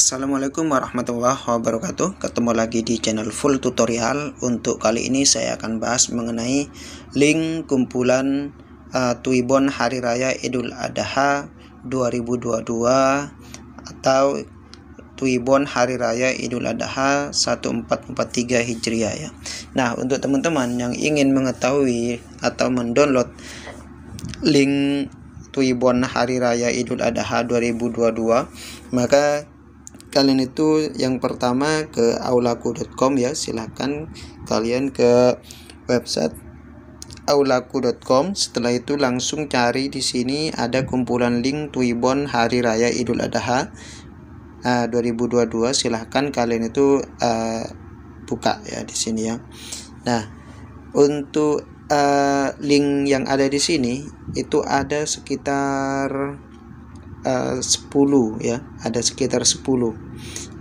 Assalamualaikum warahmatullahi wabarakatuh Ketemu lagi di channel full tutorial Untuk kali ini saya akan bahas mengenai link kumpulan uh, eh, Tuibon Hari Raya Idul Adha 2022 Atau Tuibon Hari Raya Idul Adha 1443 Hijriah ya. Nah untuk teman-teman yang ingin mengetahui atau mendownload link Tuibon Hari Raya Idul Adha 2022 maka kalian itu yang pertama ke aulaku.com ya silahkan kalian ke website aulaku.com setelah itu langsung cari di sini ada kumpulan link Twibbon Hari Raya Idul Adha uh, 2022 silahkan kalian itu uh, buka ya di sini ya nah untuk uh, link yang ada di sini itu ada sekitar Eh, uh, 10 ya, ada sekitar 10.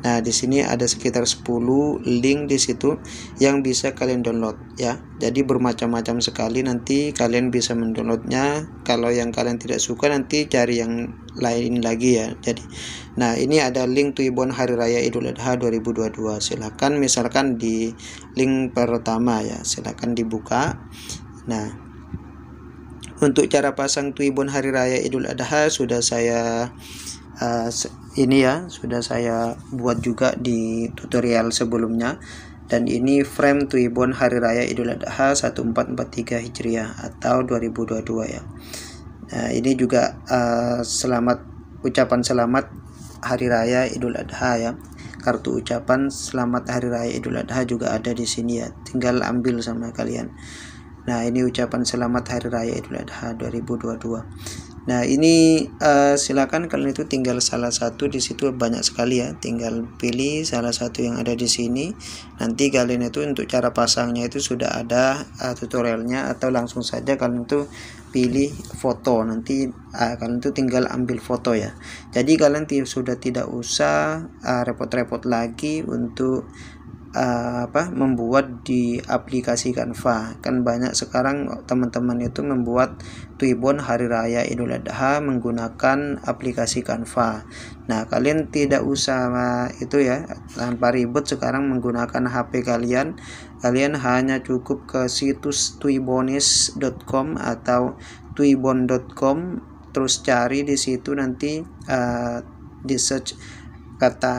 Nah, di sini ada sekitar 10 link di situ yang bisa kalian download ya. Jadi bermacam-macam sekali nanti kalian bisa mendownloadnya. Kalau yang kalian tidak suka nanti cari yang lain lagi ya. Jadi nah ini ada link Tuibon Hari Raya Idul Adha 2022. Silahkan misalkan di link pertama ya, silahkan dibuka. Nah, untuk cara pasang Twibbon Hari Raya Idul Adha sudah saya uh, ini ya sudah saya buat juga di tutorial sebelumnya dan ini frame Twibbon Hari Raya Idul Adha 1443 Hijriah atau 2022 ya. Nah, ini juga uh, selamat ucapan selamat Hari Raya Idul Adha ya. Kartu ucapan selamat Hari Raya Idul Adha juga ada di sini ya. Tinggal ambil sama kalian. Nah, ini ucapan selamat Hari Raya Idul Adha 2022. Nah, ini uh, silakan kalian itu tinggal salah satu di situ banyak sekali ya. Tinggal pilih salah satu yang ada di sini. Nanti kalian itu untuk cara pasangnya itu sudah ada uh, tutorialnya atau langsung saja kalian itu pilih foto. Nanti uh, kalian itu tinggal ambil foto ya. Jadi kalian sudah tidak usah repot-repot uh, repot -repot lagi untuk uh, apa membuat di aplikasi Canva. Kan banyak sekarang teman-teman itu membuat Twibbon hari raya Idul Adha menggunakan aplikasi Canva. Nah, kalian tidak usah itu ya tanpa ribet sekarang menggunakan HP kalian. Kalian hanya cukup ke situs twibonis.com atau twibbon.com terus cari di situ nanti uh, di search kata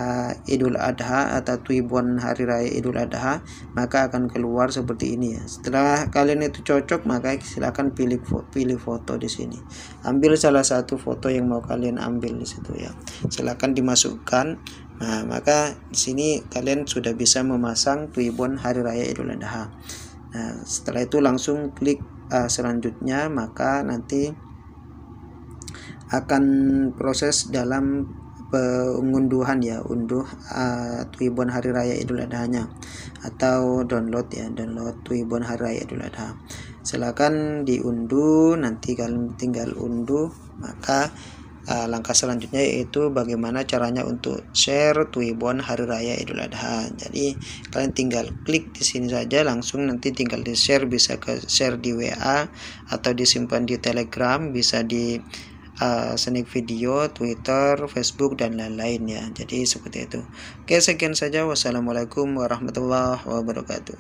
Idul Adha atau Tuibon Hari Raya Idul Adha maka akan keluar seperti ini ya setelah kalian itu cocok maka silahkan pilih pilih foto di sini ambil salah satu foto yang mau kalian ambil di situ ya silahkan dimasukkan nah maka di sini kalian sudah bisa memasang Tuibon Hari Raya Idul Adha nah setelah itu langsung klik uh, selanjutnya maka nanti akan proses dalam pengunduhan ya unduh uh, eh, Twibbon Hari Raya Idul Adha nya atau download ya download Twibbon Hari Raya Idul Adha silakan diunduh nanti kalian tinggal unduh maka uh, langkah selanjutnya yaitu bagaimana caranya untuk share Twibbon Hari Raya Idul Adha. Jadi kalian tinggal klik di sini saja langsung nanti tinggal di share bisa ke share di WA atau disimpan di Telegram bisa di uh, eh, sneak video, Twitter, Facebook dan lain-lain ya. Jadi seperti itu. Oke, sekian saja. Wassalamualaikum warahmatullahi wabarakatuh.